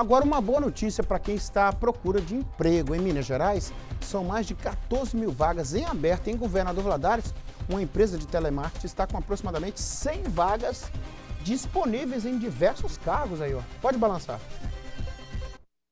Agora, uma boa notícia para quem está à procura de emprego. Em Minas Gerais, são mais de 14 mil vagas em aberto. Em Governador Valadares, uma empresa de telemarketing está com aproximadamente 100 vagas disponíveis em diversos cargos aí, ó. Pode balançar.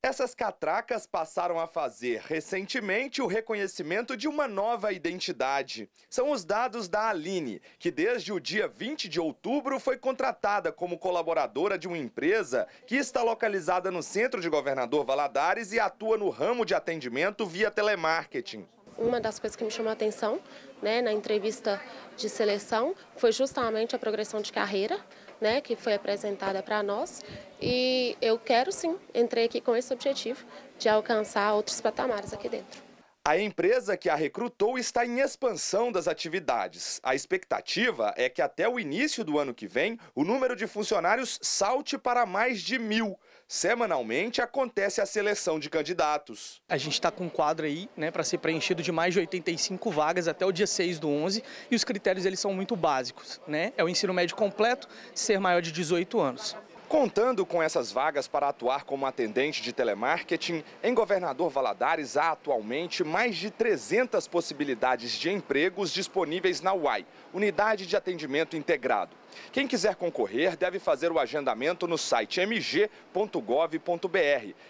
Essas catracas passaram a fazer, recentemente, o reconhecimento de uma nova identidade. São os dados da Aline, que desde o dia 20 de outubro foi contratada como colaboradora de uma empresa que está localizada no centro de Governador Valadares e atua no ramo de atendimento via telemarketing uma das coisas que me chamou a atenção né, na entrevista de seleção foi justamente a progressão de carreira, né, que foi apresentada para nós. E eu quero sim, entrei aqui com esse objetivo de alcançar outros patamares aqui dentro. A empresa que a recrutou está em expansão das atividades. A expectativa é que até o início do ano que vem, o número de funcionários salte para mais de mil. Semanalmente acontece a seleção de candidatos. A gente está com um quadro aí né, para ser preenchido de mais de 85 vagas até o dia 6 do 11 e os critérios eles são muito básicos. Né? É o ensino médio completo, ser maior de 18 anos. Contando com essas vagas para atuar como atendente de telemarketing, em Governador Valadares há atualmente mais de 300 possibilidades de empregos disponíveis na UAI, Unidade de Atendimento Integrado. Quem quiser concorrer deve fazer o agendamento no site mg.gov.br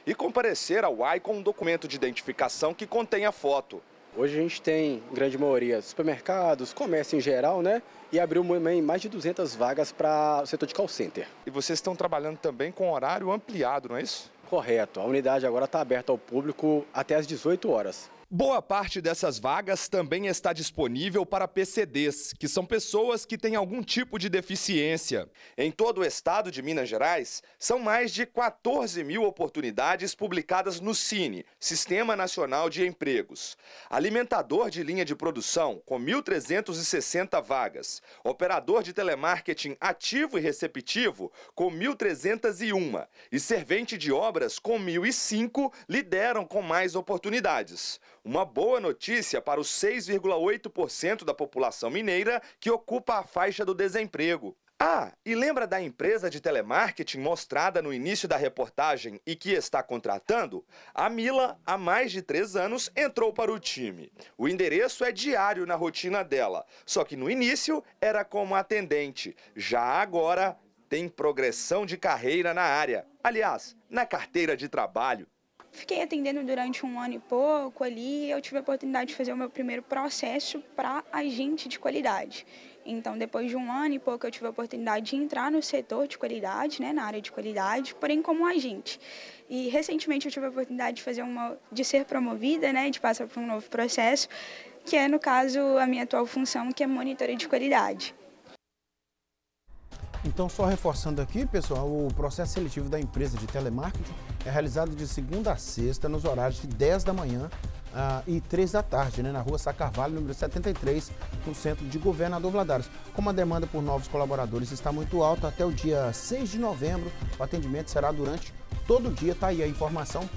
e comparecer à UAI com um documento de identificação que contenha foto. Hoje a gente tem, em grande maioria, supermercados, comércio em geral, né? E abriu mais de 200 vagas para o setor de call center. E vocês estão trabalhando também com horário ampliado, não é isso? Correto. A unidade agora está aberta ao público até às 18 horas. Boa parte dessas vagas também está disponível para PCDs, que são pessoas que têm algum tipo de deficiência. Em todo o estado de Minas Gerais, são mais de 14 mil oportunidades publicadas no Cine, Sistema Nacional de Empregos. Alimentador de linha de produção, com 1.360 vagas. Operador de telemarketing ativo e receptivo, com 1.301. E servente de obras, com 1.005, lideram com mais oportunidades. Uma boa notícia para os 6,8% da população mineira que ocupa a faixa do desemprego. Ah, e lembra da empresa de telemarketing mostrada no início da reportagem e que está contratando? A Mila, há mais de três anos, entrou para o time. O endereço é diário na rotina dela, só que no início era como atendente. Já agora tem progressão de carreira na área aliás, na carteira de trabalho. Fiquei atendendo durante um ano e pouco ali e eu tive a oportunidade de fazer o meu primeiro processo para agente de qualidade. Então, depois de um ano e pouco, eu tive a oportunidade de entrar no setor de qualidade, né, na área de qualidade, porém como agente. E recentemente eu tive a oportunidade de fazer uma, de ser promovida, né, de passar por um novo processo, que é no caso a minha atual função, que é monitora de qualidade. Então, só reforçando aqui, pessoal, o processo seletivo da empresa de telemarketing é realizado de segunda a sexta, nos horários de 10 da manhã ah, e 3 da tarde, né, na rua Sacarvalho, número 73, no centro de Governador Vladares. Como a demanda por novos colaboradores está muito alta, até o dia 6 de novembro, o atendimento será durante todo o dia, tá aí a informação